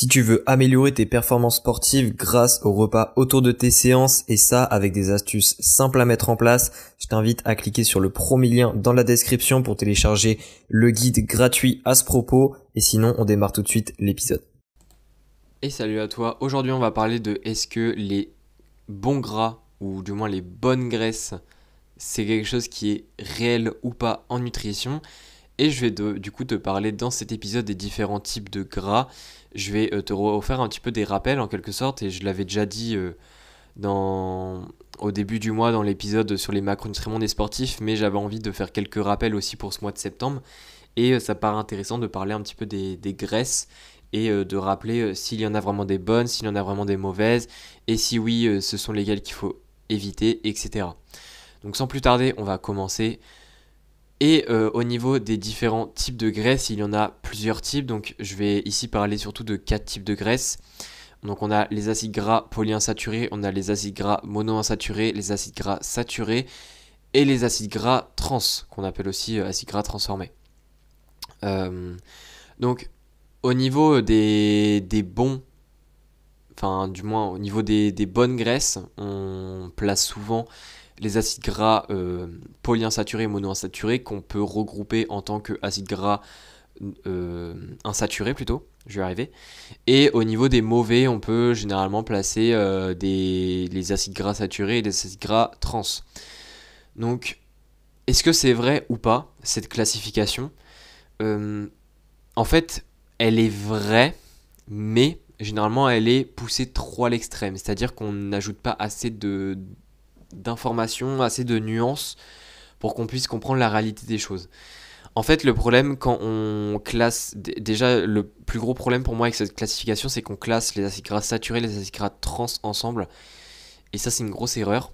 Si tu veux améliorer tes performances sportives grâce aux repas autour de tes séances et ça avec des astuces simples à mettre en place, je t'invite à cliquer sur le premier lien dans la description pour télécharger le guide gratuit à ce propos et sinon on démarre tout de suite l'épisode. Et salut à toi, aujourd'hui on va parler de est-ce que les bons gras ou du moins les bonnes graisses c'est quelque chose qui est réel ou pas en nutrition et je vais du coup te parler dans cet épisode des différents types de gras. Je vais euh, te refaire un petit peu des rappels en quelque sorte, et je l'avais déjà dit euh, au début du mois dans l'épisode sur les macronutriments des sportifs, mais j'avais envie de faire quelques rappels aussi pour ce mois de septembre. Et euh, ça paraît intéressant de parler un petit peu des, graisses et de rappeler s'il y en a vraiment des bonnes, s'il y en a vraiment des mauvaises, et si oui, ce sont les lesquelles qu'il faut éviter, etc. Donc sans plus tarder, on va commencer. Et euh, au niveau des différents types de graisses, il y en a plusieurs types. Donc je vais ici parler surtout de quatre types de graisses. Donc on a les acides gras polyinsaturés, on a les acides gras monoinsaturés, les acides gras saturés et les acides gras trans, qu'on appelle aussi euh, acides gras transformés. Euh, donc au niveau des, bons, enfin du moins au niveau des, des bonnes graisses, on place souvent les acides gras euh, polyinsaturés et monoinsaturés qu'on peut regrouper en tant qu'acides gras euh, insaturés plutôt, je vais arriver. Et au niveau des mauvais, on peut généralement placer euh, des, les acides gras saturés et les acides gras trans. Donc, est-ce que c'est vrai ou pas, cette classification En fait, elle est vraie, mais généralement elle est poussée trop à l'extrême, c'est-à-dire qu'on n'ajoute pas assez de, d'informations, assez de nuances pour qu'on puisse comprendre la réalité des choses. En fait, le problème quand on classe, déjà le plus gros problème pour moi avec cette classification, c'est qu'on classe les acides gras saturés et les acides gras trans ensemble. Et ça, c'est une grosse erreur,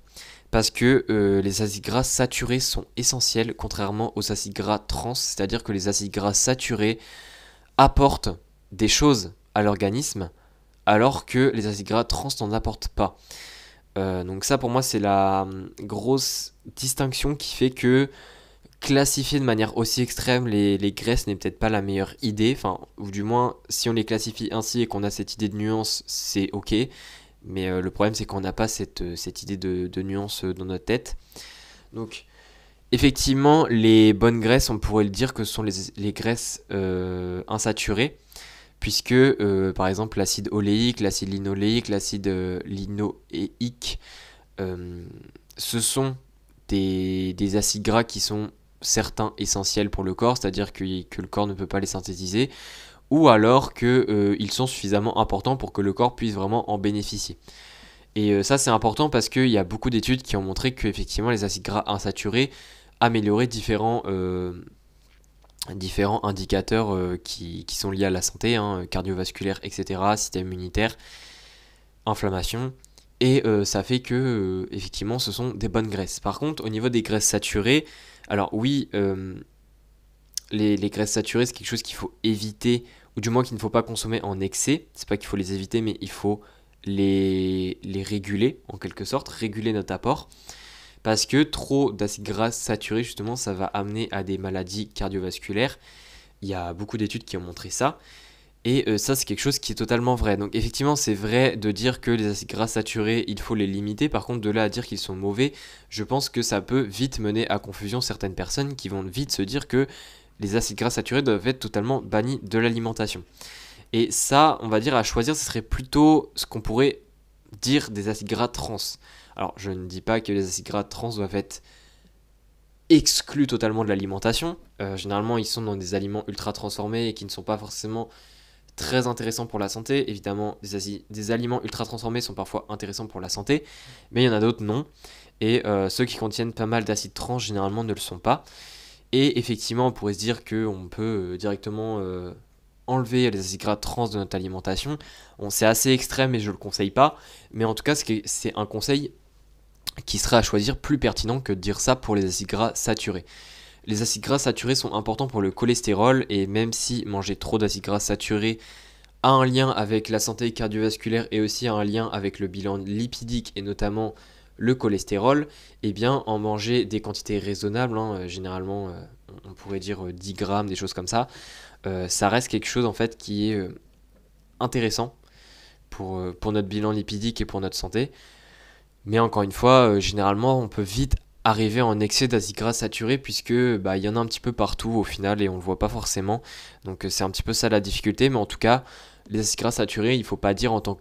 parce que euh, les acides gras saturés sont essentiels, contrairement aux acides gras trans, c'est-à-dire que les acides gras saturés apportent des choses à l'organisme, alors que les acides gras trans n'en apportent pas. Euh, donc ça pour moi c'est la hum, grosse distinction qui fait que classifier de manière aussi extrême les, graisses n'est peut-être pas la meilleure idée, enfin, ou du moins si on les classifie ainsi et qu'on a cette idée de nuance c'est ok, mais euh, le problème c'est qu'on n'a pas cette, euh, idée de, nuance dans notre tête. Donc effectivement les bonnes graisses on pourrait le dire que ce sont les, graisses insaturées, puisque euh, par exemple l'acide oléique, l'acide linoléique, l'acide euh, linoéique, euh, ce sont des, acides gras qui sont certains essentiels pour le corps, c'est-à-dire que, le corps ne peut pas les synthétiser, ou alors qu'ils sont suffisamment importants pour que le corps puisse vraiment en bénéficier. Et ça c'est important parce qu'il y a beaucoup d'études qui ont montré effectivement les acides gras insaturés amélioraient différents, différents indicateurs euh, qui, sont liés à la santé, hein, cardiovasculaire, etc., système immunitaire, inflammation. Et euh, ça fait que, euh, effectivement, ce sont des bonnes graisses. Par contre, au niveau des graisses saturées, alors oui, les, graisses saturées, c'est quelque chose qu'il faut éviter, ou du moins qu'il ne faut pas consommer en excès. C'est pas qu'il faut les éviter, mais il faut les réguler, en quelque sorte, réguler notre apport parce que trop d'acides gras saturés, justement, ça va amener à des maladies cardiovasculaires. Il y a beaucoup d'études qui ont montré ça. Et euh, ça, c'est quelque chose qui est totalement vrai. Donc effectivement, c'est vrai de dire que les acides gras saturés, il faut les limiter. Par contre, de là à dire qu'ils sont mauvais, je pense que ça peut vite mener à confusion certaines personnes qui vont vite se dire que les acides gras saturés doivent être totalement bannis de l'alimentation. Et ça, on va dire à choisir, ce serait plutôt ce qu'on pourrait dire des acides gras trans. Alors, je ne dis pas que les acides gras trans doivent être exclus totalement de l'alimentation. Euh, généralement, ils sont dans des aliments ultra transformés et qui ne sont pas forcément très intéressants pour la santé. Évidemment, des, des aliments ultra transformés sont parfois intéressants pour la santé, mais il y en a d'autres non. Et euh, ceux qui contiennent pas mal d'acides trans, généralement, ne le sont pas. Et effectivement, on pourrait se dire qu'on peut euh, directement enlever les acides gras trans de notre alimentation. On c'est assez extrême et je ne le conseille pas, mais en tout cas, c'est un conseil qui serait à choisir plus pertinent que de dire ça pour les acides gras saturés. Les acides gras saturés sont importants pour le cholestérol et même si manger trop d'acides gras saturés a un lien avec la santé cardiovasculaire et aussi a un lien avec le bilan lipidique et notamment le cholestérol, eh bien en manger des quantités raisonnables, hein, euh, généralement euh, on pourrait dire 10 euh, grammes, des choses comme ça, ça reste quelque chose en fait qui est intéressant pour, pour notre bilan lipidique et pour notre santé. Mais encore une fois, euh, généralement, on peut vite arriver en excès d'acides gras saturés puisque bah, il y en a un petit peu partout au final et on le voit pas forcément. Donc euh, c'est un petit peu ça la difficulté, mais en tout cas, les acides gras saturés, il faut pas dire en tant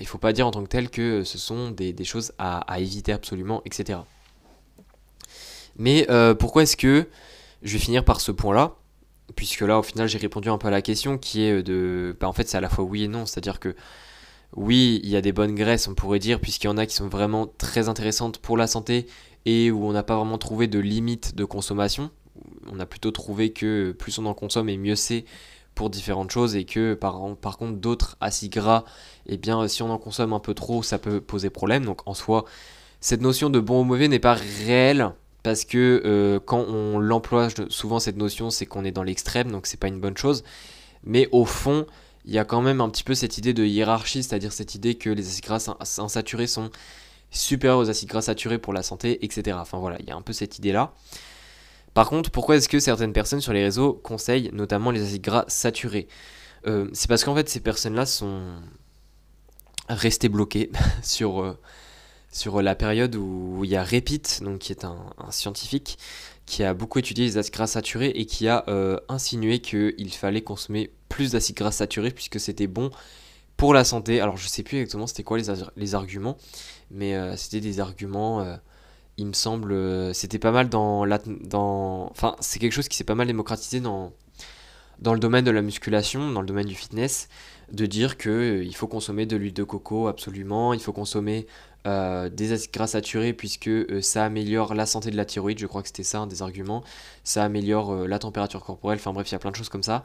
il faut pas dire en tant que tel que euh, ce sont des, choses à, éviter absolument, etc. Mais pourquoi est-ce que je vais finir par ce point-là Puisque là, au final, j'ai répondu un peu à la question qui est de. Bah, en fait, c'est à la fois oui et non. C'est-à-dire que oui, il y a des bonnes graisses, on pourrait dire, puisqu'il y en a qui sont vraiment très intéressantes pour la santé et où on n'a pas vraiment trouvé de limite de consommation. On a plutôt trouvé que plus on en consomme et mieux c'est pour différentes choses et que par, contre d'autres acides gras, eh bien si on en consomme un peu trop, ça peut poser problème. Donc en soi, cette notion de bon ou mauvais n'est pas réelle parce que euh, quand on l'emploie souvent cette notion, c'est qu'on est dans l'extrême, donc c'est pas une bonne chose. Mais au fond, il y a quand même un petit peu cette idée de hiérarchie, c'est-à-dire cette idée que les acides gras insaturés sont supérieurs aux acides gras saturés pour la santé, etc. Enfin voilà, il y a un peu cette idée-là. Par contre, pourquoi est-ce que certaines personnes sur les réseaux conseillent notamment les acides gras saturés euh, C'est parce qu'en fait, ces personnes-là sont restées bloquées sur, euh, sur la période où il y a Repit, donc qui est un, scientifique qui a beaucoup étudié les acides gras saturés et qui a euh, insinué qu'il fallait consommer plus d'acides gras saturés puisque c'était bon pour la santé. Alors je sais plus exactement c'était quoi les, les, arguments, mais euh, c'était des arguments, euh, il me semble, euh, c'était pas mal dans... La, dans... Enfin, c'est quelque chose qui s'est pas mal démocratisé dans, dans le domaine de la musculation, dans le domaine du fitness, de dire qu'il il faut consommer de l'huile de coco absolument, il faut consommer euh, des acides gras saturés puisque euh, ça améliore la santé de la thyroïde, je crois que c'était ça un des arguments, ça améliore euh, la température corporelle, enfin bref, il y a plein de choses comme ça.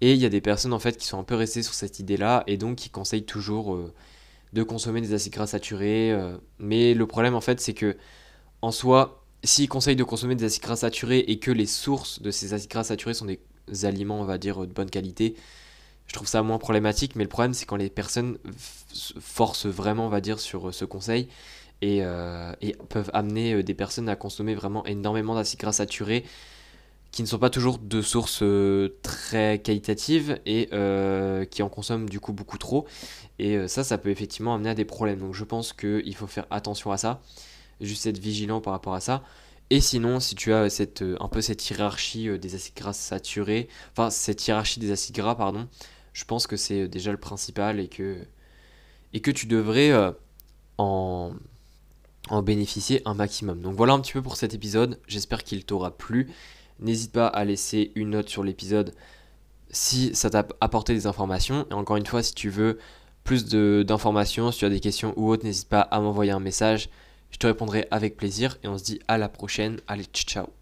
Et il y a des personnes en fait qui sont un peu restées sur cette idée-là et donc qui conseillent toujours de consommer des acides gras saturés, mais le problème en fait c'est que en soi, s'ils conseillent de consommer des acides gras saturés et que les sources de ces acides gras saturés sont des aliments, on va dire, de bonne qualité, je trouve ça moins problématique, mais le problème, c'est quand les personnes forcent vraiment, on va dire, sur euh, ce conseil et, euh, peuvent amener euh, des personnes à consommer vraiment énormément d'acides gras saturés qui ne sont pas toujours de sources très qualitative et qui en consomment du coup beaucoup trop. Et ça, ça peut effectivement amener à des problèmes. Donc je pense qu'il faut faire attention à ça, juste être vigilant par rapport à ça. Et sinon, si tu as cette, un peu cette hiérarchie des acides gras saturés, enfin cette hiérarchie des acides gras, pardon, je pense que c'est euh, déjà le principal et que, et que tu devrais euh, en, en bénéficier un maximum. Donc voilà un petit peu pour cet épisode, j'espère qu'il t'aura plu. N'hésite pas à laisser une note sur l'épisode si ça t'a apporté des informations. Et encore une fois, si tu veux plus d'informations, si tu as des questions ou autres, n'hésite pas à m'envoyer un message. Je te répondrai avec plaisir et on se dit à la prochaine. Allez, ciao